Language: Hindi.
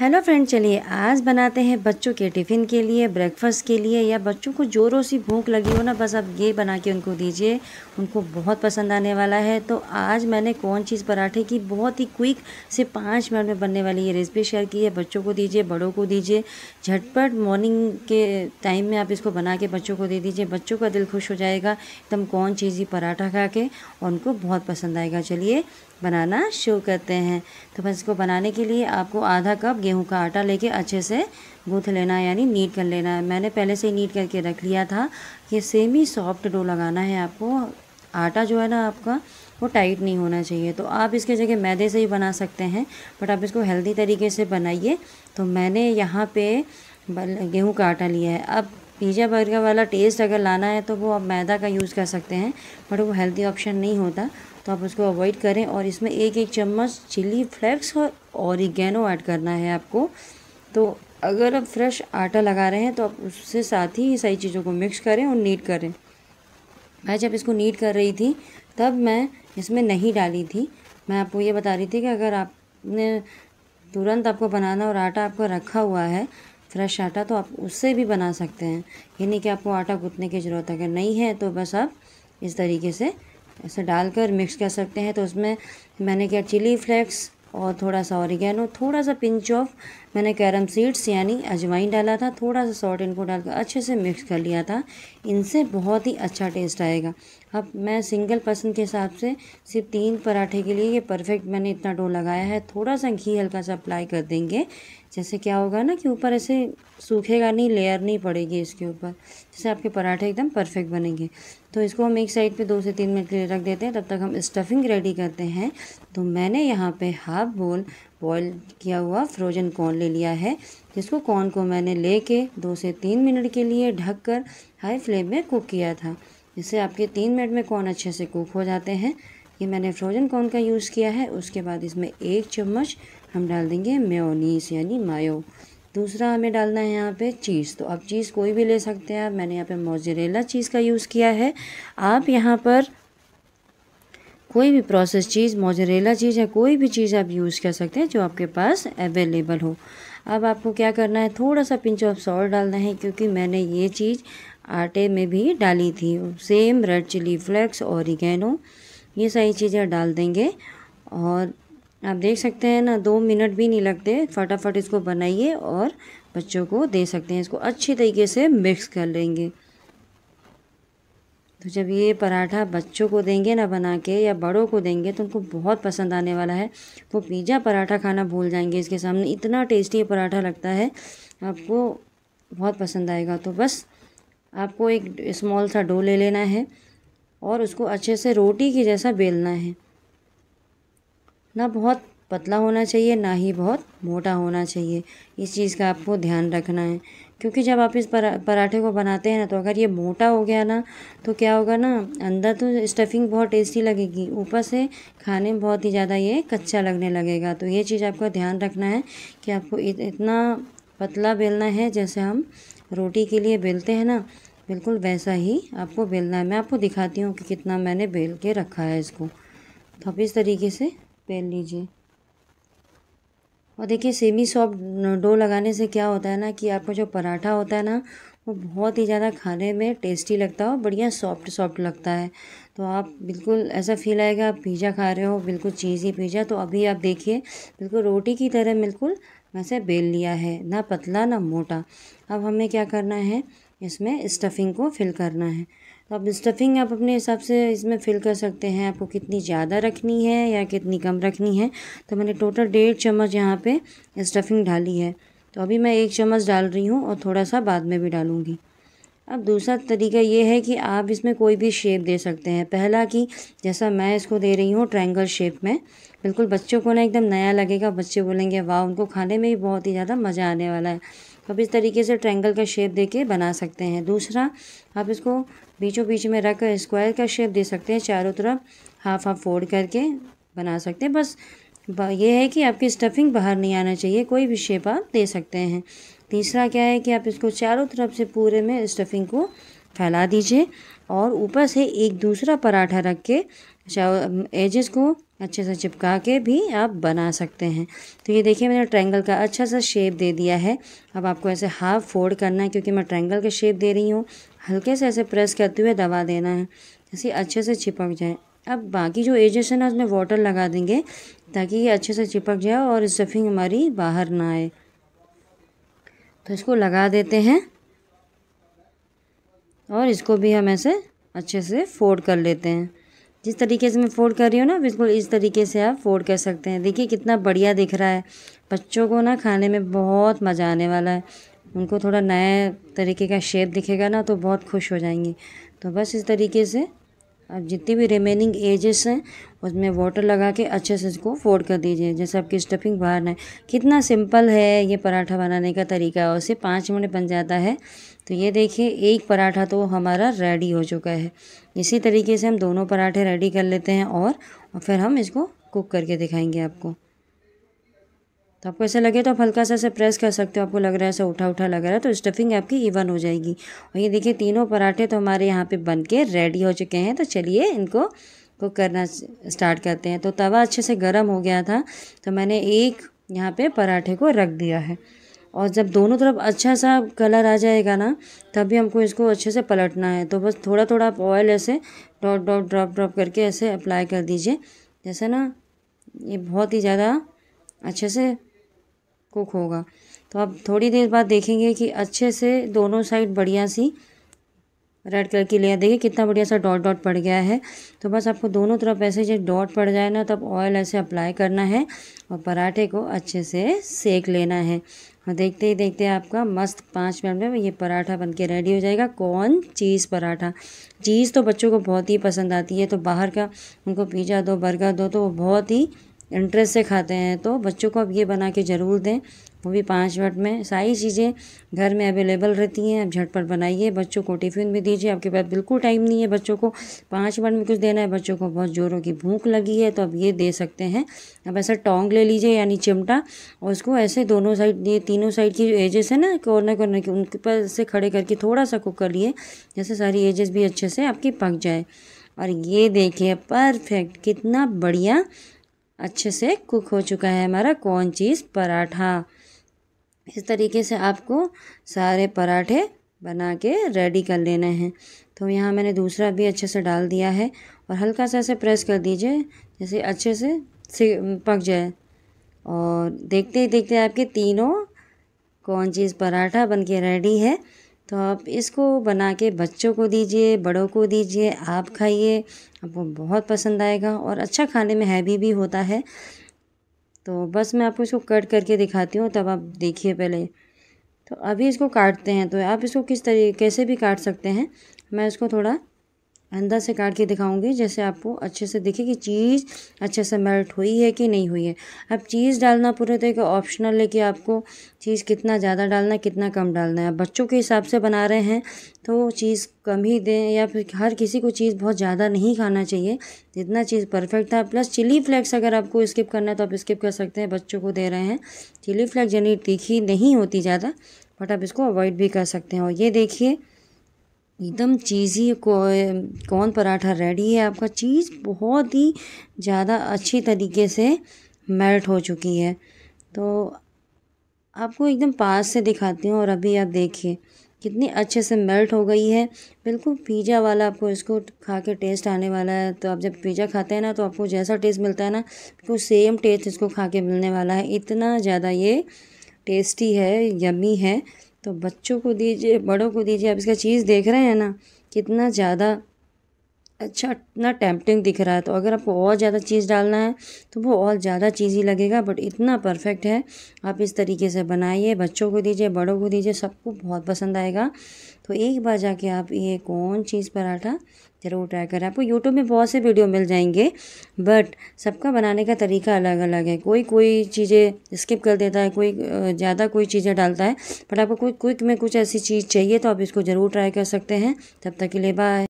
हेलो फ्रेंड चलिए आज बनाते हैं बच्चों के टिफ़िन के लिए ब्रेकफास्ट के लिए या बच्चों को ज़ोरों सी भूख लगी हो ना बस आप ये बना के उनको दीजिए उनको बहुत पसंद आने वाला है तो आज मैंने कौन चीज़ पराठे की बहुत ही क्विक से पाँच मिनट में बनने वाली ये रेसिपी शेयर की है बच्चों को दीजिए बड़ों को दीजिए झटपट मॉर्निंग के टाइम में आप इसको बना के बच्चों को दे दीजिए बच्चों का दिल खुश हो जाएगा एकदम कौन चीज़ ही पराठा खा के और उनको बहुत पसंद आएगा चलिए बनाना शुरू करते हैं तो बस इसको बनाने के लिए आपको आधा कप गेहूं का आटा लेके अच्छे से गूँथ लेना है यानी नीट कर लेना है मैंने पहले से ही नीट करके रख लिया था ये सेम ही सॉफ्ट डो लगाना है आपको आटा जो है ना आपका वो टाइट नहीं होना चाहिए तो आप इसके जगह मैदे से ही बना सकते हैं बट आप इसको हेल्दी तरीके से बनाइए तो मैंने यहाँ पे गेहूं का आटा लिया है अब पिज़्ज़ा बर्गर वाला टेस्ट अगर लाना है तो वो आप मैदा का यूज़ कर सकते हैं बट वो हेल्दी ऑप्शन नहीं होता तो आप उसको अवॉइड करें और इसमें एक एक चम्मच चिली फ्लेक्स और औरिगेनो ऐड करना है आपको तो अगर आप फ्रेश आटा लगा रहे हैं तो आप उससे साथ ही सारी चीज़ों को मिक्स करें और नीट करें मैं जब इसको नीट कर रही थी तब मैं इसमें नहीं डाली थी मैं आपको ये बता रही थी कि अगर आपने तुरंत आपको बनाना और आटा आपको रखा हुआ है फ्रेश आटा तो आप उससे भी बना सकते हैं ये नहीं कि आपको आटा गूँथने की ज़रूरत अगर नहीं है तो बस आप इस तरीके से ऐसे डालकर मिक्स कर सकते हैं तो उसमें मैंने क्या चिली फ्लेक्स और थोड़ा सा औरिगैनो थोड़ा सा पिंच ऑफ मैंने कैरम सीड्स यानी अजवाइन डाला था थोड़ा सा सॉल्ट इनको डालकर अच्छे से मिक्स कर लिया था इनसे बहुत ही अच्छा टेस्ट आएगा अब मैं सिंगल पर्सन के हिसाब से सिर्फ तीन पराठे के लिए ये परफेक्ट मैंने इतना डो लगाया है थोड़ा सा घी हल्का सा अप्लाई कर देंगे जैसे क्या होगा ना कि ऊपर ऐसे सूखेगा नहीं लेयर नहीं पड़ेगी इसके ऊपर जैसे आपके पराठे एकदम परफेक्ट बनेंगे तो इसको हम एक साइड पे दो से तीन मिनट के लिए रख देते हैं तब तक हम स्टफिंग रेडी करते हैं तो मैंने यहाँ पे हाफ बोल बॉईल किया हुआ फ्रोजन कॉर्न ले लिया है जिसको कॉर्न को मैंने ले के दो से तीन मिनट के लिए ढक कर हाई फ्लेम में कुक किया था जिससे आपके तीन मिनट में कॉर्न अच्छे से कुक हो जाते हैं ये मैंने फ्रोजन कॉर्न का यूज़ किया है उसके बाद इसमें एक चम्मच हम डाल देंगे मेयोनीस यानी मायो दूसरा हमें डालना है यहाँ पे चीज़ तो आप चीज़ कोई भी ले सकते हैं मैंने यहाँ पे मोजरेला चीज़ का यूज़ किया है आप यहाँ पर कोई भी प्रोसेस चीज़ मोजरेला चीज़ या कोई भी चीज़ आप यूज़ कर सकते हैं जो आपके पास अवेलेबल हो अब आपको क्या करना है थोड़ा सा पिंच ऑफ सॉल्ट डालना है क्योंकि मैंने ये चीज़ आटे में भी डाली थी सेम रेड चिली फ्लेक्स और ये सारी चीज़ें डाल देंगे और आप देख सकते हैं ना दो मिनट भी नहीं लगते फटाफट इसको बनाइए और बच्चों को दे सकते हैं इसको अच्छी तरीके से मिक्स कर लेंगे तो जब ये पराठा बच्चों को देंगे ना बना के या बड़ों को देंगे तो उनको बहुत पसंद आने वाला है वो पिज़्ज़ा पराठा खाना भूल जाएंगे इसके सामने इतना टेस्टी पराठा लगता है आपको बहुत पसंद आएगा तो बस आपको एक स्मॉल सा डो ले लेना है और उसको अच्छे से रोटी के जैसा बेलना है ना बहुत पतला होना चाहिए ना ही बहुत मोटा होना चाहिए इस चीज़ का आपको ध्यान रखना है क्योंकि जब आप इस परा पराठे को बनाते हैं ना तो अगर ये मोटा हो गया ना तो क्या होगा ना अंदर तो स्टफिंग बहुत टेस्टी लगेगी ऊपर से खाने में बहुत ही ज़्यादा ये कच्चा लगने लगेगा तो ये चीज़ आपका ध्यान रखना है कि आपको इत, इतना पतला बेलना है जैसे हम रोटी के लिए बेलते हैं ना बिल्कुल वैसा ही आपको बेलना है मैं आपको दिखाती हूँ कि कितना मैंने बेल के रखा है इसको तो आप इस तरीके से बेल लीजिए और देखिए सेमी सॉफ्ट डो लगाने से क्या होता है ना कि आपका जो पराठा होता है ना वो बहुत ही ज़्यादा खाने में टेस्टी लगता है और बढ़िया सॉफ्ट सॉफ्ट लगता है तो आप बिल्कुल ऐसा फील आएगा आप पिज़्ज़ा खा रहे हो बिल्कुल चीज़ी पिज़्ज़ा तो अभी आप देखिए बिल्कुल रोटी की तरह बिल्कुल वैसे बेल लिया है ना पतला ना मोटा अब हमें क्या करना है इसमें स्टफिंग को फिल करना है तो आप स्टफिंग आप अपने हिसाब से इसमें फिल कर सकते हैं आपको कितनी ज़्यादा रखनी है या कितनी कम रखनी है तो मैंने टोटल डेढ़ चम्मच यहाँ पे स्टफिंग डाली है तो अभी मैं एक चम्मच डाल रही हूँ और थोड़ा सा बाद में भी डालूँगी अब दूसरा तरीका ये है कि आप इसमें कोई भी शेप दे सकते हैं पहला कि जैसा मैं इसको दे रही हूँ ट्रायंगल शेप में बिल्कुल बच्चों को ना एकदम नया लगेगा बच्चे बोलेंगे वाह उनको खाने में भी बहुत ही ज़्यादा मज़ा आने वाला है तो आप इस तरीके से ट्रायंगल का शेप दे के बना सकते हैं दूसरा आप इसको बीचों बीच में रख कर स्क्वायर का शेप दे सकते हैं चारों तरफ हाफ हाफ फोल्ड करके बना सकते हैं बस ये है कि आपकी स्टफिंग बाहर नहीं आना चाहिए कोई भी शेप आप दे सकते हैं तीसरा क्या है कि आप इसको चारों तरफ से पूरे में स्टफिंग को फैला दीजिए और ऊपर से एक दूसरा पराठा रख के एजेस को अच्छे से चिपका के भी आप बना सकते हैं तो ये देखिए मैंने ट्रायंगल का अच्छा सा शेप दे दिया है अब आपको ऐसे हाफ फोल्ड करना है क्योंकि मैं ट्रायंगल का शेप दे रही हूँ हल्के से ऐसे प्रेस करते हुए दबा देना है जैसे अच्छे से चिपक जाए अब बाकी जो एजेस है ना उसमें वाटर लगा देंगे ताकि ये अच्छे से चिपक जाए और स्टफिंग हमारी बाहर ना आए तो इसको लगा देते हैं और इसको भी हम ऐसे अच्छे से फोल्ड कर लेते हैं जिस तरीके से मैं फोल्ड कर रही हूँ ना बिल्कुल इस तरीके से आप फोल्ड कर सकते हैं देखिए कितना बढ़िया दिख रहा है बच्चों को ना खाने में बहुत मज़ा आने वाला है उनको थोड़ा नया तरीके का शेप दिखेगा ना तो बहुत खुश हो जाएंगी तो बस इस तरीके से अब जितनी भी रिमेनिंग एजेस हैं उसमें वाटर लगा के अच्छे से इसको फोल्ड कर दीजिए जैसे आपकी स्टफिंग बाहर ना कितना सिंपल है ये पराठा बनाने का तरीका और उसे पाँच मिनट बन जाता है तो ये देखिए एक पराठा तो हमारा रेडी हो चुका है इसी तरीके से हम दोनों पराठे रेडी कर लेते हैं और, और फिर हम इसको कुक करके दिखाएंगे आपको तो आपको ऐसा लगे तो आप हल्का सा ऐसे प्रेस कर सकते हो आपको लग रहा है ऐसा उठा उठा लग रहा है तो स्टफिंग आपकी इवन हो जाएगी और ये देखिए तीनों पराठे तो हमारे यहाँ पे बन के रेडी हो चुके हैं तो चलिए इनको कुक करना स्टार्ट करते हैं तो तवा अच्छे से गर्म हो गया था तो मैंने एक यहाँ पर पराठे को रख दिया है और जब दोनों तरफ अच्छा सा कलर आ जाएगा ना तभी हमको इसको अच्छे से पलटना है तो बस थोड़ा थोड़ा आप ऑयल ऐसे डॉट डॉट ड्रॉप ड्रॉप करके ऐसे अप्लाई कर दीजिए जैसे ना ये बहुत ही ज़्यादा अच्छे से कुक होगा तो आप थोड़ी देर बाद देखेंगे कि अच्छे से दोनों साइड बढ़िया सी रेड कलर की लेयर देखिए कितना बढ़िया सा डॉट डॉट पड़ गया है तो बस आपको दोनों तरफ ऐसे जब डॉट पड़ जाए ना तब ऑयल ऐसे अप्लाई करना है और पराठे को अच्छे से सेक लेना है और देखते ही देखते आपका मस्त पाँच मिनट में ये पराठा बन के रेडी हो जाएगा कौन चीज़ पराठा चीज़ तो बच्चों को बहुत ही पसंद आती है तो बाहर का उनको पिज़्ज़ा दो बर्गर दो तो वो बहुत ही इंटरेस्ट से खाते हैं तो बच्चों को अब ये बना के ज़रूर दें वो भी पाँच मिनट में सारी चीज़ें घर में अवेलेबल रहती हैं आप झटपट बनाइए बच्चों को टिफ़िन भी दीजिए आपके पास बिल्कुल टाइम नहीं है बच्चों को पाँच मिनट में कुछ देना है बच्चों को बहुत ज़ोरों की भूख लगी है तो अब ये दे सकते हैं अब ऐसा टोंग ले लीजिए यानी चिमटा और उसको ऐसे दोनों साइड ये तीनों साइड की जो एजेस है ना कॉर्नर कॉर्नर की उनके पर से खड़े करके थोड़ा सा कुक करिए जैसे सारी एजेस भी अच्छे से आपकी पक जाए और ये देखिए परफेक्ट कितना बढ़िया अच्छे से कुक हो चुका है हमारा कॉर्न चीज़ पराठा इस तरीके से आपको सारे पराठे बना के रेडी कर लेने हैं तो यहाँ मैंने दूसरा भी अच्छे से डाल दिया है और हल्का सा ऐसे प्रेस कर दीजिए जैसे अच्छे से पक जाए और देखते ही देखते आपके तीनों कौन चीज़ पराठा बन के रेडी है तो आप इसको बना के बच्चों को दीजिए बड़ों को दीजिए आप खाइए आपको बहुत पसंद आएगा और अच्छा खाने में हैवी भी होता है तो बस मैं आपको इसको कट करके दिखाती हूँ तब आप देखिए पहले तो अभी इसको काटते हैं तो आप इसको किस तरीके कैसे भी काट सकते हैं मैं इसको थोड़ा अंदर से काट के दिखाऊंगी जैसे आपको अच्छे से दिखे कि चीज़ अच्छे से मेल्ट हुई है कि नहीं हुई है अब चीज़ डालना पूरे तरीके ऑप्शनल है कि आपको चीज़ कितना ज़्यादा डालना है कितना कम डालना है बच्चों के हिसाब से बना रहे हैं तो चीज़ कम ही दें या फिर हर किसी को चीज़ बहुत ज़्यादा नहीं खाना चाहिए जितना चीज़ परफेक्ट था प्लस चिली फ्लैक्स अगर आपको स्किप करना है तो आप स्किप कर सकते हैं बच्चों को दे रहे हैं चिली फ्लैक्स यानी तीखी नहीं होती ज़्यादा बट आप इसको अवॉइड भी कर सकते हैं और ये देखिए एकदम चीज़ी कौन पराठा रेडी है आपका चीज़ बहुत ही ज़्यादा अच्छी तरीके से मेल्ट हो चुकी है तो आपको एकदम पास से दिखाती हूँ और अभी आप देखिए कितनी अच्छे से मेल्ट हो गई है बिल्कुल पिज़्ज़ा वाला आपको इसको खा के टेस्ट आने वाला है तो आप जब पिज़्ज़ा खाते हैं ना तो आपको जैसा टेस्ट मिलता है ना तो सेम टेस्ट इसको खा के मिलने वाला है इतना ज़्यादा ये टेस्टी है यमी है तो बच्चों को दीजिए बड़ों को दीजिए आप इसका चीज़ देख रहे हैं ना कितना ज़्यादा अच्छा इतना टैम्पटिंग दिख रहा है तो अगर आपको और ज़्यादा चीज़ डालना है तो वो और ज़्यादा चीज़ ही लगेगा बट इतना परफेक्ट है आप इस तरीके से बनाइए बच्चों को दीजिए बड़ों को दीजिए सबको बहुत पसंद आएगा तो एक बार जाके आप ये कौन चीज़ पराठा ज़रूर ट्राई करें आपको यूट्यूब में बहुत से वीडियो मिल जाएंगे बट सबका बनाने का तरीका अलग अलग है कोई कोई चीज़ें स्किप कर देता है कोई ज़्यादा कोई चीज़ें डालता है बट आपको कोई क्विक में कुछ ऐसी चीज़ चाहिए तो आप इसको ज़रूर ट्राई कर सकते हैं तब तक के लिए बाय